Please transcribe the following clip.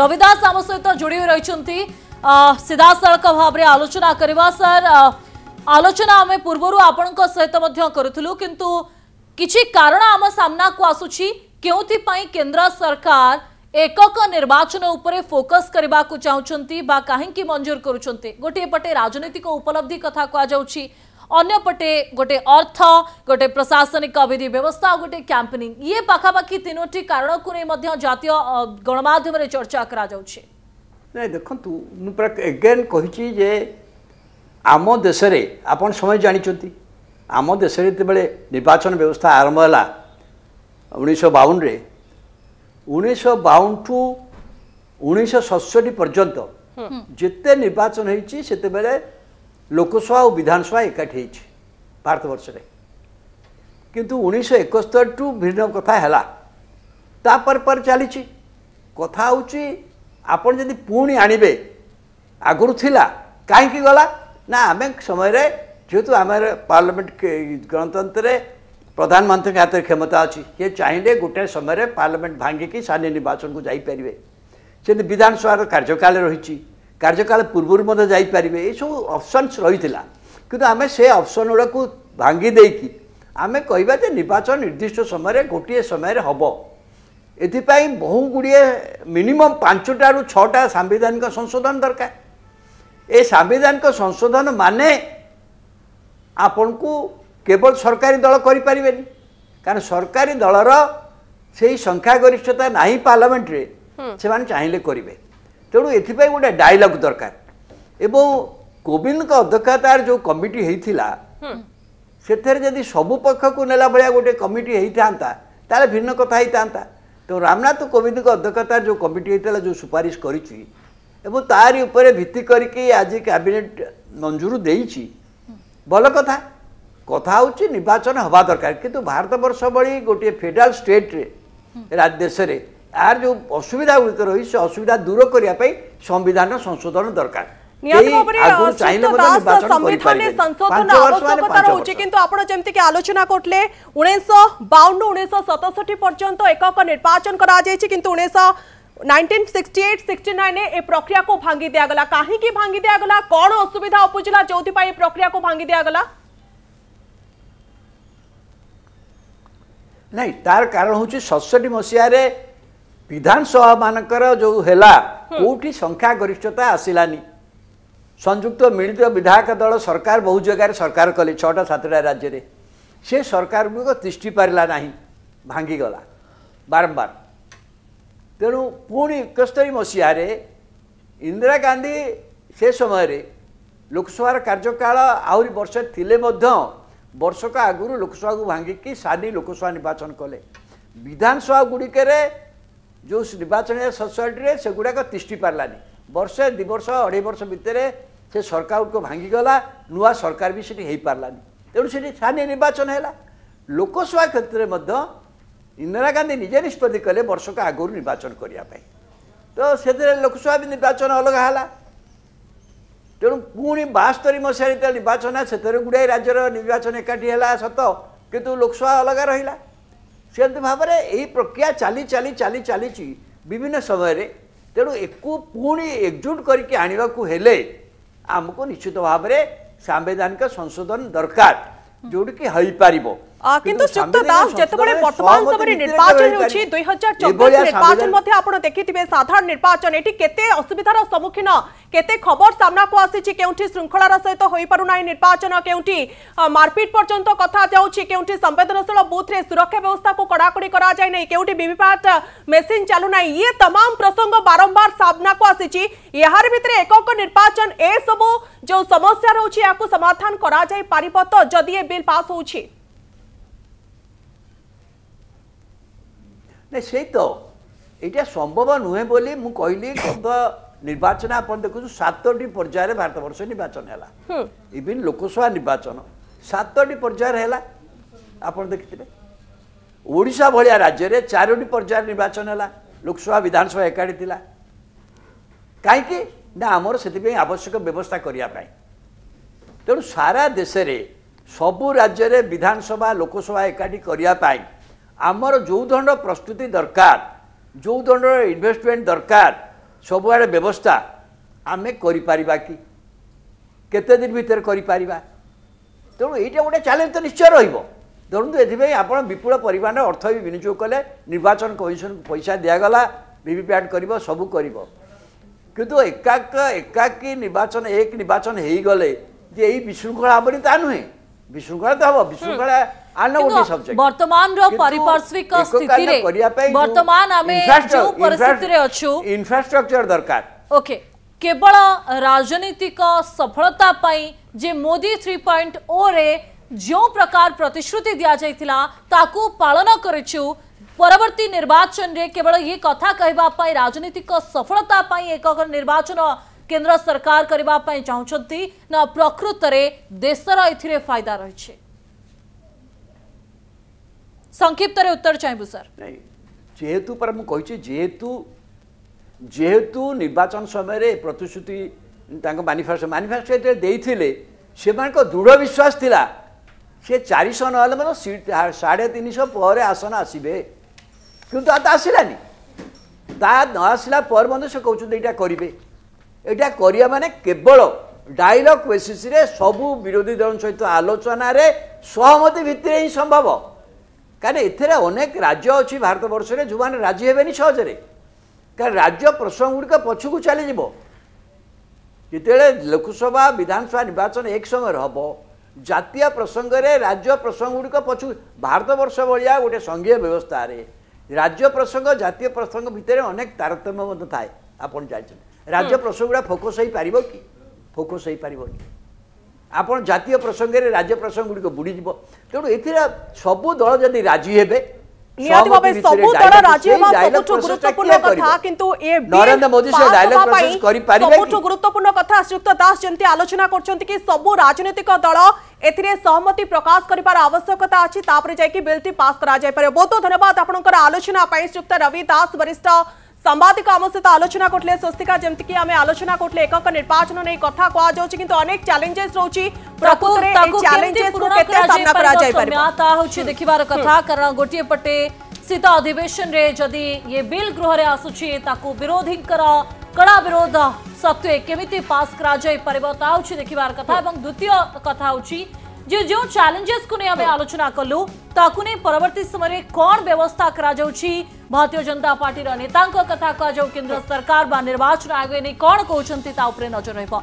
ରବିଦାସ ଆମ ସହିତ ଯୋଡ଼ି ହୋଇ ରହିଛନ୍ତି ସିଧାସଳଖ ଭାବରେ ଆଲୋଚନା କରିବା ସାର୍ ଆଲୋଚନା ଆମେ ପୂର୍ବରୁ ଆପଣଙ୍କ ସହିତ ମଧ୍ୟ କରୁଥିଲୁ କିନ୍ତୁ କିଛି କାରଣ ଆମ ସାମ୍ନାକୁ ଆସୁଛି କେଉଁଥିପାଇଁ କେନ୍ଦ୍ର ସରକାର ଏକକ ନିର୍ବାଚନ ଉପରେ ଫୋକସ୍ କରିବାକୁ ଚାହୁଁଛନ୍ତି ବା କାହିଁକି ମଞ୍ଜୁର କରୁଛନ୍ତି ଗୋଟିଏ ପଟେ ରାଜନୈତିକ ଉପଲବ୍ଧି କଥା କୁହାଯାଉଛି ଅନ୍ୟପଟେ ଗୋଟେ ଅର୍ଥ ଗୋଟେ ପ୍ରଶାସନିକ ବିଧି ବ୍ୟବସ୍ଥା ଆଉ ଗୋଟେ କ୍ୟାମ୍ପେନିଂ ଇଏ ପାଖାପାଖି ତିନୋଟି କାରଣକୁ ନେଇ ମଧ୍ୟ ଜାତୀୟ ଗଣମାଧ୍ୟମରେ ଚର୍ଚ୍ଚା କରାଯାଉଛି ନାଇଁ ଦେଖନ୍ତୁ ମୁଁ ପୁରା ଏଗେନ୍ କହିଛି ଯେ ଆମ ଦେଶରେ ଆପଣ ସମୟ ଜାଣିଛନ୍ତି ଆମ ଦେଶରେ ଯେତେବେଳେ ନିର୍ବାଚନ ବ୍ୟବସ୍ଥା ଆରମ୍ଭ ହେଲା ଉଣେଇଶହ ବାଉନରେ ଉଣେଇଶହ ବାଉନ ଠୁ ଉଣେଇଶହ ସତଷଠି ପର୍ଯ୍ୟନ୍ତ ଯେତେ ନିର୍ବାଚନ ହେଇଛି ସେତେବେଳେ लोकसभा और विधानसभा एकाठी हो भारतवर्ष किंतु उकस्तर टू भिन्न कथा तापर पर चली कथा आपण जी पुणी आणवे आगुरी थी कहीं गला ना आम समय जेहेतु आम पार्लमेंट गणतंत्र प्रधानमंत्री हाथ में क्षमता अच्छी ये चाहिए गोटे समय पार्लमेंट भांगिकी सानी निर्वाचन को जापर से विधानसभा कार्यकाल रही କାର୍ଯ୍ୟକାଳ ପୂର୍ବରୁ ମଧ୍ୟ ଯାଇପାରିବେ ଏସବୁ ଅପସନ୍ସ ରହିଥିଲା କିନ୍ତୁ ଆମେ ସେ ଅପସନ୍ ଗୁଡ଼ାକୁ ଭାଙ୍ଗି ଦେଇକି ଆମେ କହିବା ଯେ ନିର୍ବାଚନ ନିର୍ଦ୍ଦିଷ୍ଟ ସମୟରେ ଗୋଟିଏ ସମୟରେ ହେବ ଏଥିପାଇଁ ବହୁ ଗୁଡ଼ିଏ ମିନିମମ୍ ପାଞ୍ଚଟାରୁ ଛଅଟା ସାମ୍ବିଧାନିକ ସଂଶୋଧନ ଦରକାର ଏ ସାମ୍ବିଧାନିକ ସଂଶୋଧନ ମାନେ ଆପଣଙ୍କୁ କେବଳ ସରକାରୀ ଦଳ କରିପାରିବେନି କାରଣ ସରକାରୀ ଦଳର ସେଇ ସଂଖ୍ୟାଗରିଷ୍ଠତା ନାହିଁ ପାର୍ଲାମେଣ୍ଟରେ ସେମାନେ ଚାହିଁଲେ କରିବେ ତେଣୁ ଏଥିପାଇଁ ଗୋଟେ ଡାଇଲଗ୍ ଦରକାର ଏବଂ କୋବିନ୍ଦଙ୍କ ଅଧ୍ୟକ୍ଷତାର ଯେଉଁ କମିଟି ହେଇଥିଲା ସେଥିରେ ଯଦି ସବୁ ପକ୍ଷକୁ ନେଲା ଭଳିଆ ଗୋଟେ କମିଟି ହେଇଥାନ୍ତା ତାହେଲେ ଭିନ୍ନ କଥା ହେଇଥାନ୍ତା ତେଣୁ ରାମନାଥ କୋବିନ୍ଦଙ୍କ ଅଧ୍ୟକ୍ଷତାର ଯେଉଁ କମିଟି ହେଇଥିଲା ଯେଉଁ ସୁପାରିଶ କରିଛି ଏବଂ ତାରି ଉପରେ ଭିତ୍ତି କରିକି ଆଜି କ୍ୟାବିନେଟ୍ ମଞ୍ଜୁର ଦେଇଛି ଭଲ କଥା କଥା ହେଉଛି ନିର୍ବାଚନ ହେବା ଦରକାର କିନ୍ତୁ ଭାରତବର୍ଷ ଭଳି ଗୋଟିଏ ଫେଡେରାଲ୍ ଷ୍ଟେଟ୍ରେ ଦେଶରେ ଆର ଯେଉଁ ଅସୁବିଧା ଗୁଡ଼ିକ ରହିଛି ସେ ଅସୁବିଧା ଦୂର କରିବା ପାଇଁ ସମ୍ବିଧାନ ସଂଶୋଧନ ଦରକାର কিন্তু আপনার যেমি আলোচনা করলে উনিশশো বাউন্ন উনিশশো সতষঠি পর্যন্ত একক নির্বাচন করা যাই কিন্তু উনিশশো 1968 69 ए ए प्रक्रिया को भांगी दिया गला काहे की भांगी दिया गला कोन असुविधा उपजिला जोथि पाई प्रक्रिया को भांगी दिया गला नहीं तार कारण होची 67 मसिया रे ବିଧାନସଭା ମାନଙ୍କର ଯେଉଁ ହେଲା କେଉଁଠି ସଂଖ୍ୟାଗରିଷ୍ଠତା ଆସିଲାନି ସଂଯୁକ୍ତ ମିଳିତ ବିଧାୟକ ଦଳ ସରକାର ବହୁ ଜାଗାରେ ସରକାର କଲେ ଛଅଟା ସାତଟା ରାଜ୍ୟରେ ସେ ସରକାରଗୁଡ଼ିକ ତିଷ୍ଠି ପାରିଲା ନାହିଁ ଭାଙ୍ଗିଗଲା ବାରମ୍ବାର ତେଣୁ ପୁଣି ଏକସ୍ତରୀ ମସିହାରେ ଇନ୍ଦିରା ଗାନ୍ଧୀ ସେ ସମୟରେ ଲୋକସଭାର କାର୍ଯ୍ୟକାଳ ଆହୁରି ବର୍ଷେ ଥିଲେ ମଧ୍ୟ ବର୍ଷକ ଆଗରୁ ଲୋକସଭାକୁ ଭାଙ୍ଗିକି ସାନି ଲୋକସଭା ନିର୍ବାଚନ କଲେ ବିଧାନସଭା ଗୁଡ଼ିକରେ ଯେଉଁ ନିର୍ବାଚନୀ ସୋସାଇଟିରେ ସେଗୁଡ଼ାକ ତିଷ୍ଠି ପାରିଲାନି ବର୍ଷେ ଦୁଇ ବର୍ଷ ଅଢ଼େଇ ବର୍ଷ ଭିତରେ ସେ ସରକାରଙ୍କ ଭାଙ୍ଗିଗଲା ନୂଆ ସରକାର ବି ସେଠି ହୋଇପାରିଲାନି ତେଣୁ ସେଠି ସ୍ଥାନୀୟ ନିର୍ବାଚନ ହେଲା ଲୋକସଭା କ୍ଷେତ୍ରରେ ମଧ୍ୟ ଇନ୍ଦିରା ଗାନ୍ଧୀ ନିଜେ ନିଷ୍ପତ୍ତି କଲେ ବର୍ଷକ ଆଗରୁ ନିର୍ବାଚନ କରିବା ପାଇଁ ତ ସେଥିରେ ଲୋକସଭା ବି ନିର୍ବାଚନ ଅଲଗା ହେଲା ତେଣୁ ପୁଣି ବାସ୍ତରି ମସିହାରେ ଯେତେବେଳେ ନିର୍ବାଚନ ସେଥିରେ ଗୁଡ଼ାଏ ରାଜ୍ୟର ନିର୍ବାଚନ ଏକାଠି ହେଲା ସତ କିନ୍ତୁ ଲୋକସଭା ଅଲଗା ରହିଲା ସେମିତି ଭାବରେ ଏହି ପ୍ରକ୍ରିୟା ଚାଲି ଚାଲି ଚାଲି ଚାଲିଛି ବିଭିନ୍ନ ସମୟରେ ତେଣୁ ଏକୁ ପୁଣି ଏକଜୁଟ କରିକି ଆଣିବାକୁ ହେଲେ ଆମକୁ ନିଶ୍ଚିତ ଭାବରେ ସାମ୍ବିଧାନିକ ସଂଶୋଧନ ଦରକାର ଯେଉଁଠିକି ହୋଇପାରିବ কিন্তু শ্রীযুক্ত দাস যেতবে বর্তমান সময় নির্বাচন হচ্ছে দুই হাজার চব্বিশ নির্বাচন মধ্যে আপনার দেখিবে সাধারণ নির্বাচন এটি কেতে অসুবিধার সম্মুখীন কেতে খবর সামনাকু আসিছে কেউটি শৃঙ্খলার সহিত হয়েপু না নির্বাচন কেউটি মারপিট পর্যন্ত কথা যাচ্ছে কেউটি সংবেদনশীল বুথে সুরক্ষা ব্যবস্থা কড়াকড়ি করা যাই না কেউটি ভিভিপ্যাট মেসিন চালু না ইয়ে তমাম প্রসঙ্গ বারম্বার সামনাকু আসিছে এর ভিতরে একক নির্বাচন এসবু যে সমস্যা রয়েছে এখন সমাধান করা যাই পারিব তো যদি এ বিল পাস হচ্ছে ନାଇଁ ସେଇ ତ ଏଇଟା ସମ୍ଭବ ନୁହେଁ ବୋଲି ମୁଁ କହିଲି ଗତ ନିର୍ବାଚନ ଆପଣ ଦେଖୁଛୁ ସାତଟି ପର୍ଯ୍ୟାୟରେ ଭାରତବର୍ଷ ନିର୍ବାଚନ ହେଲା ଇଭିନ୍ ଲୋକସଭା ନିର୍ବାଚନ ସାତଟି ପର୍ଯ୍ୟାୟରେ ହେଲା ଆପଣ ଦେଖିଥିବେ ଓଡ଼ିଶା ଭଳିଆ ରାଜ୍ୟରେ ଚାରୋଟି ପର୍ଯ୍ୟାୟରେ ନିର୍ବାଚନ ହେଲା ଲୋକସଭା ବିଧାନସଭା ଏକାଠି ଥିଲା କାହିଁକି ନା ଆମର ସେଥିପାଇଁ ଆବଶ୍ୟକ ବ୍ୟବସ୍ଥା କରିବା ପାଇଁ ତେଣୁ ସାରା ଦେଶରେ ସବୁ ରାଜ୍ୟରେ ବିଧାନସଭା ଲୋକସଭା ଏକାଠି କରିବା ପାଇଁ ଆମର ଯେଉଁ ଧରଣର ପ୍ରସ୍ତୁତି ଦରକାର ଯେଉଁ ଧରଣର ଇନଭେଷ୍ଟମେଣ୍ଟ ଦରକାର ସବୁଆଡ଼େ ବ୍ୟବସ୍ଥା ଆମେ କରିପାରିବା କି କେତେ ଦିନ ଭିତରେ କରିପାରିବା ତେଣୁ ଏଇଟା ଗୋଟେ ଚ୍ୟାଲେଞ୍ଜ ତ ନିଶ୍ଚୟ ରହିବ ଧରନ୍ତୁ ଏଥିପାଇଁ ଆପଣ ବିପୁଳ ପରିମାଣରେ ଅର୍ଥ ବି ବିନିଯୋଗ କଲେ ନିର୍ବାଚନ କମିଶନକୁ ପଇସା ଦିଆଗଲା ଭିଭିପ୍ୟାଟ୍ କରିବ ସବୁ କରିବ କିନ୍ତୁ ଏକାକ ଏକାକି ନିର୍ବାଚନ ଏକ ନିର୍ବାଚନ ହେଇଗଲେ ଯେ ଏଇ ବିଶୃଙ୍ଖଳା ହେବନି ତା ନୁହେଁ ବିଶୃଙ୍ଖଳା ତ ହେବ ବିଶୃଙ୍ଖଳା ବର୍ତ୍ତମାନର ପାରିପାର୍ଶ୍ୱିକ ସ୍ଥିତିରେ ବର୍ତ୍ତମାନ ଆମେ ଯେଉଁ ପରିସ୍ଥିତିରେ ଅଛୁ ଇନଫ୍ରାଷ୍ଟ୍ରକ୍ଚର ଦରକାର ଓକେ କେବଳ ରାଜନୈତିକ ସଫଳତା ପାଇଁ ଯେ ମୋଦି ଥ୍ରୀ ପଏଣ୍ଟ ଓରେ ଯେଉଁ ପ୍ରକାର ପ୍ରତିଶ୍ରୁତି ଦିଆଯାଇଥିଲା ତାକୁ ପାଳନ କରିଛୁ ପରବର୍ତ୍ତୀ ନିର୍ବାଚନରେ କେବଳ ଏ କଥା କହିବା ପାଇଁ ରାଜନୈତିକ ସଫଳତା ପାଇଁ ଏକ ନିର୍ବାଚନ କେନ୍ଦ୍ର ସରକାର କରିବା ପାଇଁ ଚାହୁଁଛନ୍ତି ନା ପ୍ରକୃତରେ ଦେଶର ଏଥିରେ ଫାଇଦା ରହିଛି সংক্ষিপ্তরে উত্তর চাইবু স্যার যেহেতু পরে মু কইছি যেহেতু যেহেতু নির্বাচন সময়ের প্রতিশ্রুতি তাঙ্ক ম্যানিফেস্টো ম্যানিফেস্টো যেতে দেইছিলে সেমানক দৃঢ় বিশ্বাস থিলা সে চারিশহ নহলে মানে সিট সাড়ে তিনশহ পরে আসন আসবে কিন্তু তা আসলানি তা ন আসলা পর মধ্যে সে কৌন এইটা করবে এইটা করা মানে কেবল ডাইলগ বেসিসে সবু বিরোধী দল সহ আলোচনার সহমতি ভিত্তিরে হি সম্ভব କାରଣ ଏଥିରେ ଅନେକ ରାଜ୍ୟ ଅଛି ଭାରତ ବର୍ଷରେ ଯେଉଁମାନେ ରାଜି ହେବେନି ସହଜରେ କାରଣ ରାଜ୍ୟ ପ୍ରସଙ୍ଗ ଗୁଡ଼ିକ ପଛକୁ ଚାଲିଯିବ ଯେତେବେଳେ ଲୋକସଭା ବିଧାନସଭା ନିର୍ବାଚନ ଏକ ସମୟରେ ହେବ ଜାତୀୟ ପ୍ରସଙ୍ଗରେ ରାଜ୍ୟ ପ୍ରସଙ୍ଗ ଗୁଡ଼ିକ ପଛକୁ ଭାରତବର୍ଷ ଭଳିଆ ଗୋଟେ ସଂଘୀୟ ବ୍ୟବସ୍ଥାରେ ରାଜ୍ୟ ପ୍ରସଙ୍ଗ ଜାତୀୟ ପ୍ରସଙ୍ଗ ଭିତରେ ଅନେକ ତାରତମ୍ୟ ମଧ୍ୟ ଥାଏ ଆପଣ ଜାଣିଛନ୍ତି ରାଜ୍ୟ ପ୍ରସଙ୍ଗ ଗୁଡ଼ା ଫୋକସ୍ ହେଇପାରିବ କି ଫୋକସ୍ ହେଇପାରିବ କି ଆପଣ ଜାତୀୟ ପ୍ରସଙ୍ଗରେ ରାଜ୍ୟ ପ୍ରସଙ୍ଗ ଗୁଡ଼ିକ ବୁଡ଼ିଯିବ ତେଣୁ ଏଥିରେ ସବୁ ଦଳ ଯଦି ରାଜି ହେବେ ନିହାତି ଭାବେ ସବୁ ଦଳ ରାଜ୍ୟ ଏବଂ ସବୁଠୁ ଗୁରୁତ୍ୱପୂର୍ଣ୍ଣ କଥା କିନ୍ତୁ ଏ ନରେନ୍ଦ୍ର ମୋଦି ସେ ଡାଇଲଗ ପ୍ରୋସେସ କରି ପାରିବେ ସବୁଠୁ ଗୁରୁତ୍ୱପୂର୍ଣ୍ଣ କଥା ଶ୍ରୀଯୁକ୍ତ ଦାସ ଯେମିତି ଆଲୋଚନା କରୁଛନ୍ତି କି ସବୁ ରାଜନୈତିକ ଦଳ ଏଥିରେ ସହମତି ପ୍ରକାଶ କରିବାର ଆବଶ୍ୟକତା ଅଛି ତାପରେ ଯାଇକି ବିଲ୍ଟି ପାସ୍ କରାଯାଇପାରିବ ବହୁତ ଧନ୍ୟବାଦ ଆପଣଙ୍କର ଆଲୋଚନା ପାଇଁ ଶ୍ରୀଯୁକ୍ତ ରବି ଦାସ ବରିଷ୍ଠ संवादिक आम सहित आलोचना करते स्वस्तिका जमीक आम आलोचना करते एकक निर्वाचन नहीं कथ कौन चैलेंजेस रोच देखार कथा कारण हम्म। गोटे पटे शीत अधिवेशन जदि ये बिल गृह आसू विरोधी कड़ा विरोध सत्वे केमी पास करता हूँ कथ द्वितीय जो चैलेंजेस को नहीं आलोचना कलु ताकू परवर्त समय कौन व्यवस्था कर ભારતીય જનતા પાર્ટીર નેતાંક કથા કહાઉ કેન્દ્ર સરકાર ବା ନିର୍ବାଚନ ଆଗକୁ ନେଇ କ'ଣ କହୁଛନ୍ତି ତା ଉପରେ ନଜର ରହିବ